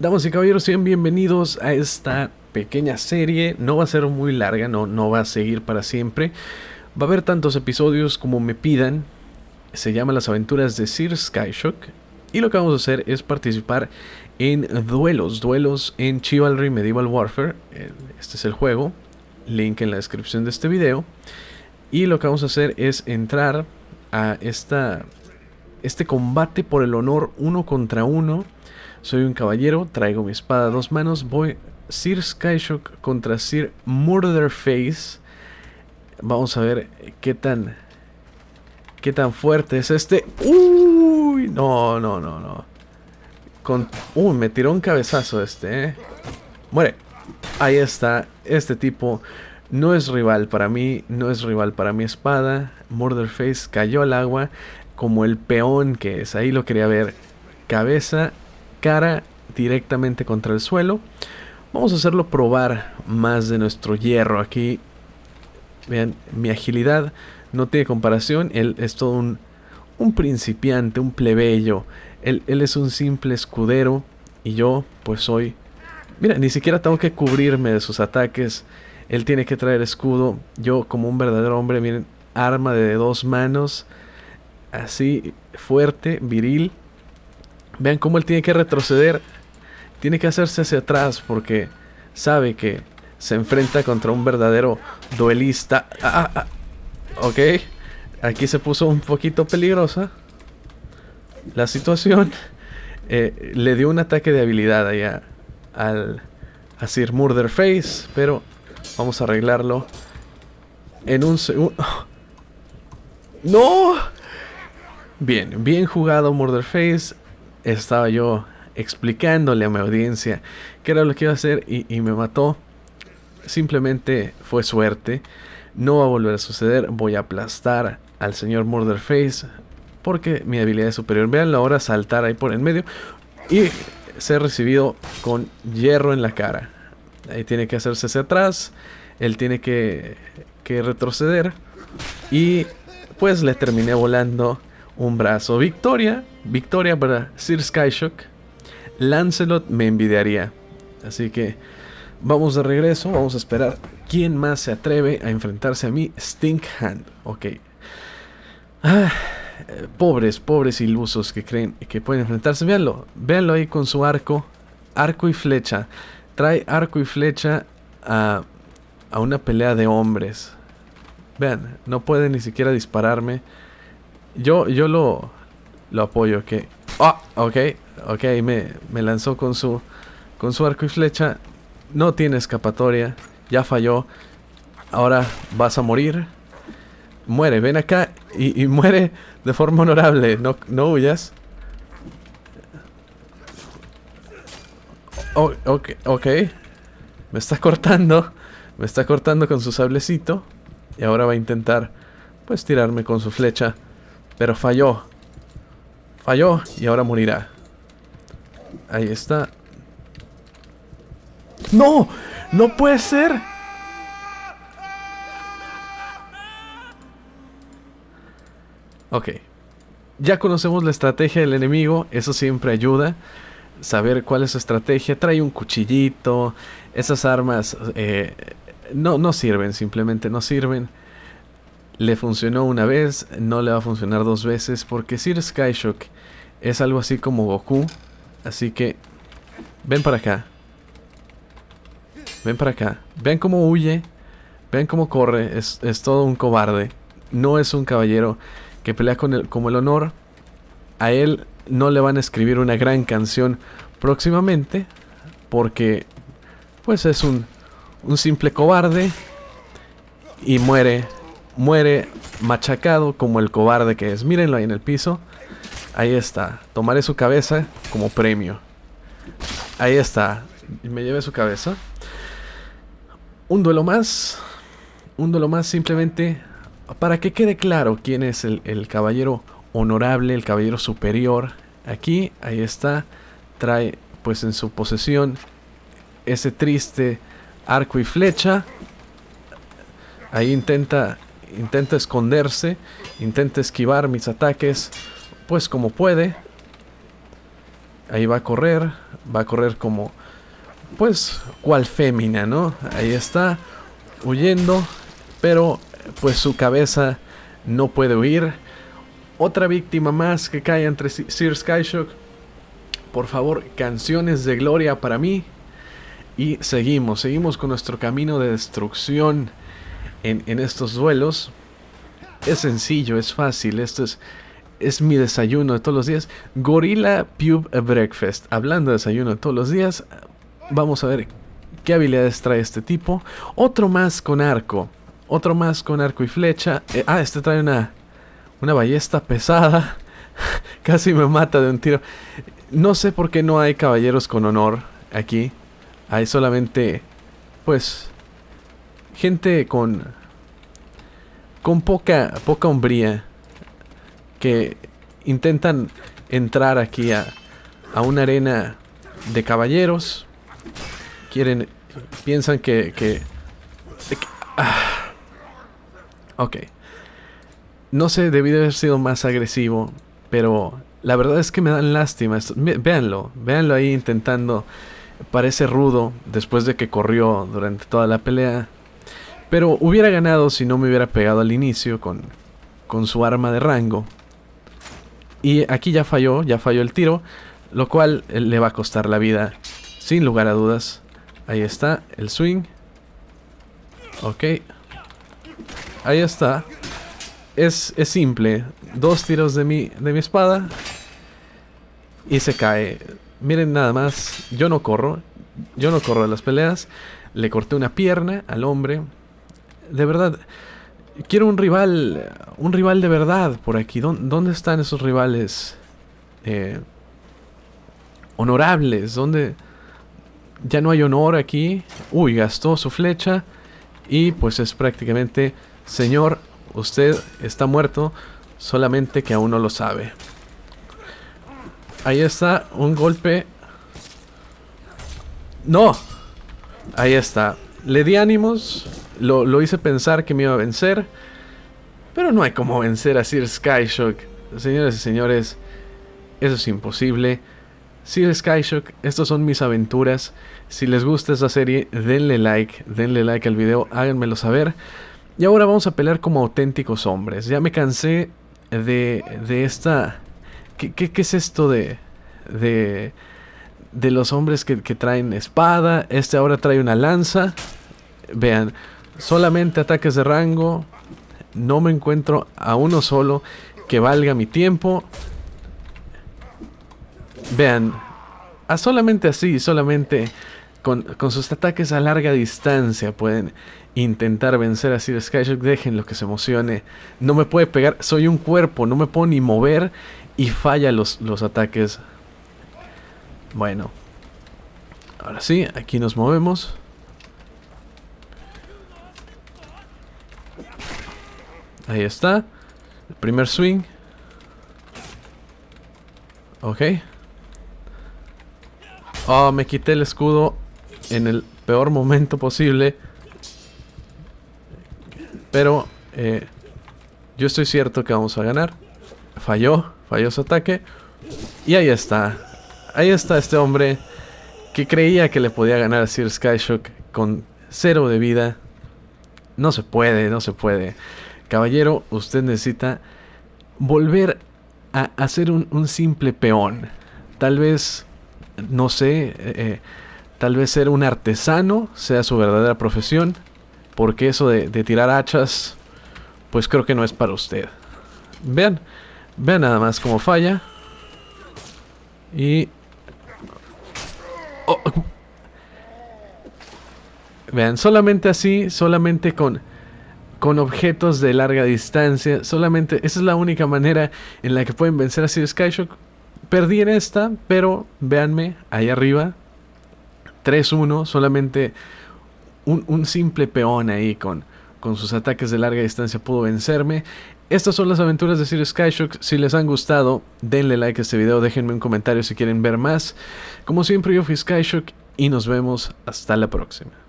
Damas y caballeros, sean bienvenidos a esta pequeña serie. No va a ser muy larga, no, no va a seguir para siempre. Va a haber tantos episodios como me pidan. Se llama Las aventuras de Sir Skyshock. Y lo que vamos a hacer es participar en duelos, duelos en Chivalry Medieval Warfare. Este es el juego, link en la descripción de este video. Y lo que vamos a hacer es entrar a esta, este combate por el honor uno contra uno soy un caballero, traigo mi espada a dos manos, voy Sir Skyshock contra Sir Murderface. Vamos a ver qué tan qué tan fuerte es este. Uy, no, no, no, no. Con me tiró un cabezazo este, eh. Muere. Ahí está este tipo no es rival para mí, no es rival para mi espada. Murderface cayó al agua como el peón que es. Ahí lo quería ver. Cabeza cara directamente contra el suelo. Vamos a hacerlo probar más de nuestro hierro. Aquí, vean, mi agilidad no tiene comparación. Él es todo un, un principiante, un plebeyo. Él, él es un simple escudero y yo pues soy... Mira, ni siquiera tengo que cubrirme de sus ataques. Él tiene que traer escudo. Yo como un verdadero hombre, miren, arma de dos manos. Así, fuerte, viril. Vean cómo él tiene que retroceder. Tiene que hacerse hacia atrás porque sabe que se enfrenta contra un verdadero duelista. Ah, ah, ah. Ok. Aquí se puso un poquito peligrosa la situación. Eh, le dio un ataque de habilidad allá al, Hacer Murder Murderface, pero vamos a arreglarlo en un segundo. ¡No! Bien, bien jugado Murderface estaba yo explicándole a mi audiencia qué era lo que iba a hacer y, me mató. Simplemente fue suerte. No va a volver a suceder. Voy a aplastar al señor Murderface porque mi habilidad es superior. Veanlo ahora saltar ahí por en medio y ser recibido con hierro en la cara. Ahí tiene que hacerse hacia atrás. Él tiene que, que retroceder. Y pues le terminé volando un brazo. Victoria Victoria para Sir Skyshock. Lancelot me envidiaría. Así que vamos de regreso. Vamos a esperar quién más se atreve a enfrentarse a mí. Stink Hand. Ok. Ah, pobres, pobres ilusos que creen que pueden enfrentarse. Véanlo. Véanlo ahí con su arco. Arco y flecha. Trae arco y flecha a, a una pelea de hombres. Vean, no puede ni siquiera dispararme. Yo, yo lo, lo apoyo, que Ah, ok, ok, me, me lanzó con su, con su arco y flecha. No tiene escapatoria, ya falló. Ahora vas a morir. Muere, ven acá y, muere de forma honorable, no, no huyas. Oh, ok, ok. Me está cortando. Me está cortando con su sablecito. Y ahora va a intentar, pues, tirarme con su flecha. Pero falló. Falló y ahora morirá. Ahí está. ¡No! ¡No puede ser! Ok. Ya conocemos la estrategia del enemigo, eso siempre ayuda. Saber cuál es su estrategia. Trae un cuchillito. Esas armas eh, no, no sirven, simplemente no sirven le funcionó una vez, no le va a funcionar dos veces, porque Sir Skyshock es algo así como Goku. Así que, ven para acá. Ven para acá. Vean cómo huye, vean cómo corre, es, todo un cobarde. No es un caballero que pelea con el, como el honor. A él no le van a escribir una gran canción próximamente, porque pues es un, un simple cobarde y muere muere machacado como el cobarde que es. Mírenlo ahí en el piso. Ahí está. Tomaré su cabeza como premio. Ahí está. Me llevé su cabeza. Un duelo más. Un duelo más simplemente para que quede claro quién es el, el caballero honorable, el caballero superior. Aquí, ahí está. Trae pues en su posesión ese triste arco y flecha. Ahí intenta intenta esconderse, intenta esquivar mis ataques, pues como puede. Ahí va a correr, va a correr como, pues, cual fémina, ¿no? Ahí está, huyendo, pero pues su cabeza no puede huir. Otra víctima más que cae entre Sir Skyshock. Por favor, canciones de gloria para mí. Y seguimos, seguimos con nuestro camino de destrucción en, estos duelos. Es sencillo, es fácil, esto es, es mi desayuno de todos los días. Gorilla Pube Breakfast. Hablando de desayuno de todos los días, vamos a ver qué habilidades trae este tipo. Otro más con arco. Otro más con arco y flecha. Eh, ah, este trae una, una ballesta pesada. Casi me mata de un tiro. No sé por qué no hay caballeros con honor aquí. Hay solamente, pues, gente con con poca poca hombría que intentan entrar aquí a, una arena de caballeros. Quieren piensan que que, ah, Ok. No sé, debí de haber sido más agresivo, pero la verdad es que me dan lástima. Véanlo, véanlo ahí intentando. Parece rudo después de que corrió durante toda la pelea. Pero hubiera ganado si no me hubiera pegado al inicio con, su arma de rango. Y aquí ya falló, ya falló el tiro, lo cual eh, le va a costar la vida, sin lugar a dudas. Ahí está, el swing. Ok. Ahí está. Es, simple. Dos tiros de mi, de mi espada. Y se cae. Miren nada más, yo no corro. Yo no corro de las peleas. Le corté una pierna al hombre de verdad, quiero un rival, un rival de verdad por aquí. ¿Dónde están esos rivales eh, honorables? ¿Dónde ya no hay honor aquí? Uy, gastó su flecha y pues es prácticamente, señor, usted está muerto, solamente que aún no lo sabe. Ahí está, un golpe. ¡No! Ahí está. Le di ánimos, lo, hice pensar que me iba a vencer. Pero no hay como vencer a Sir Skyshock. Señores y señores, eso es imposible. Sir Skyshock, estas son mis aventuras. Si les gusta esta serie, denle like, denle like al video, háganmelo saber. Y ahora vamos a pelear como auténticos hombres. Ya me cansé de, de esta... ¿Qué, es esto de... de... de los hombres que, que traen espada? Este ahora trae una lanza. Vean, solamente ataques de rango. No me encuentro a uno solo que valga mi tiempo. Vean, solamente así, solamente con, sus ataques a larga distancia pueden intentar vencer a Sir Dejen lo que se emocione. No me puede pegar, soy un cuerpo, no me puedo ni mover y falla los, los ataques. Bueno, ahora sí, aquí nos movemos. Ahí está. El primer swing. Ok. Ah, me quité el escudo en el peor momento posible. Pero eh, yo estoy cierto que vamos a ganar. Falló, falló su ataque. Y ahí está. Ahí está este hombre que creía que le podía ganar a Sir Skyshock con cero de vida. No se puede, no se puede. Caballero, usted necesita volver a, ser un, simple peón. Tal vez, no sé, eh, eh, tal vez ser un artesano sea su verdadera profesión. Porque eso de, tirar hachas, pues creo que no es para usted. Vean, vean nada más cómo falla. Y... Oh, oh. Vean, solamente así, solamente con con objetos de larga distancia. Solamente esa es la única manera en la que pueden vencer a Sir Skyshock. Perdí en esta, pero véanme, ahí arriba. 3-1, solamente un, simple peón ahí con, con sus ataques de larga distancia pudo vencerme. Estas son las aventuras de Sir Skyshock. Si les han gustado, denle like a este video, déjenme un comentario si quieren ver más. Como siempre, yo fui Skyshock y nos vemos hasta la próxima.